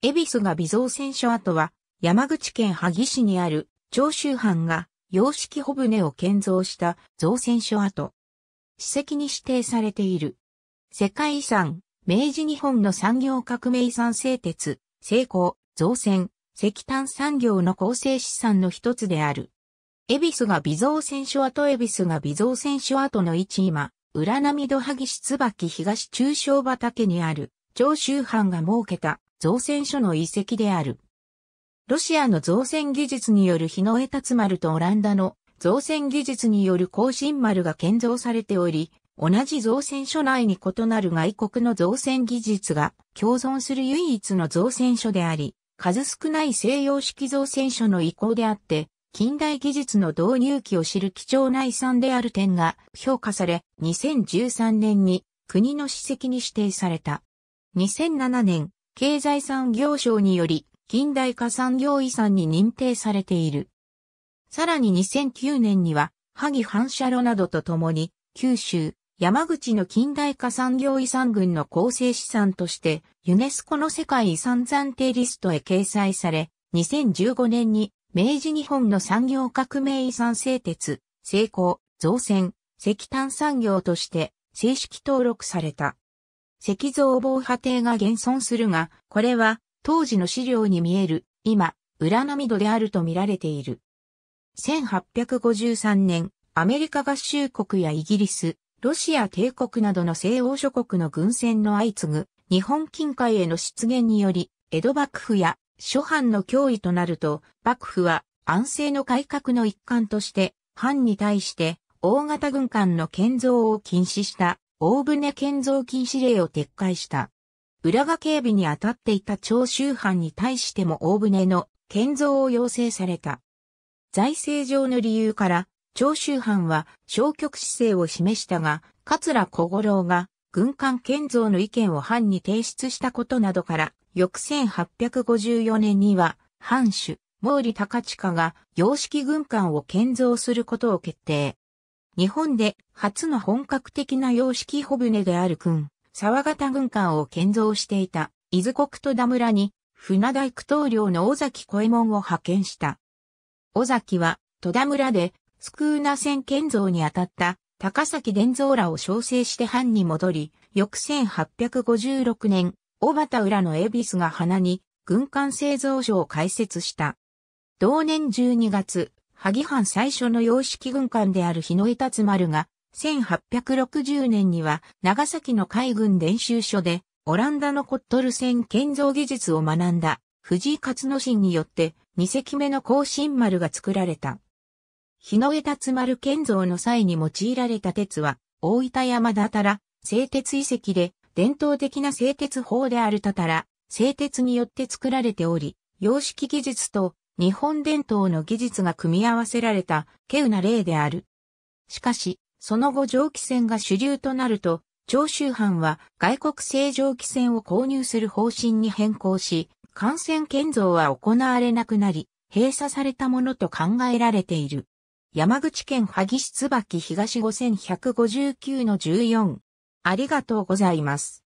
恵比寿が微増船所跡は、山口県萩市にある長州藩が洋式小船を建造した造船所跡。史跡に指定されている。世界遺産、明治日本の産業革命遺産製鉄、成功、造船、石炭産業の構成資産の一つである。恵比寿が微造船所跡恵比寿が微造船所跡の位置今、浦波戸萩市椿東中小畑にある長州藩が設けた造船所の遺跡である。ロシアの造船技術による日の江達丸とオランダの造船技術による更新丸が建造されており、同じ造船所内に異なる外国の造船技術が共存する唯一の造船所であり、数少ない西洋式造船所の移行であって、近代技術の導入期を知る貴重な遺産である点が評価され、2013年に国の史跡に指定された。2007年、経済産業省により近代化産業遺産に認定されている。さらに2009年には、萩反射炉などとともに、九州、山口の近代化産業遺産群の構成資産として、ユネスコの世界遺産暫定リストへ掲載され、2015年に、明治日本の産業革命遺産製鉄、成功、造船、石炭産業として、正式登録された。石像防波堤が現存するが、これは当時の資料に見える、今、裏波戸であると見られている。1853年、アメリカ合衆国やイギリス、ロシア帝国などの西欧諸国の軍船の相次ぐ日本近海への出現により、江戸幕府や諸藩の脅威となると、幕府は安政の改革の一環として、藩に対して大型軍艦の建造を禁止した大船建造禁止令を撤回した。浦賀警備に当たっていた長州藩に対しても大船の建造を要請された。財政上の理由から、長州藩は消極姿勢を示したが、桂小五郎が軍艦建造の意見を藩に提出したことなどから、翌1854年には、藩主、毛利高近が洋式軍艦を建造することを決定。日本で初の本格的な洋式帆舟である君、沢形軍艦を建造していた伊豆国戸田村に船大工棟梁の尾崎小右衛門を派遣した。尾崎は戸田村でスクーナ船建造にあたった高崎伝蔵らを招請して藩に戻り、翌1856年、小畑浦の恵比寿が花に軍艦製造所を開設した。同年12月、萩藩最初の洋式軍艦である日野江達丸が、1860年には長崎の海軍練習所で、オランダのコットル船建造技術を学んだ藤井勝之進によって2隻目の甲信丸が作られた。日野江達丸建造の際に用いられた鉄は大分山田たら製鉄遺跡で伝統的な製鉄法であるたたら製鉄によって作られており、洋式技術と日本伝統の技術が組み合わせられた、稀有な例である。しかし、その後蒸気船が主流となると、長州藩は外国製蒸気船を購入する方針に変更し、艦船建造は行われなくなり、閉鎖されたものと考えられている。山口県萩市椿東5159-14。ありがとうございます。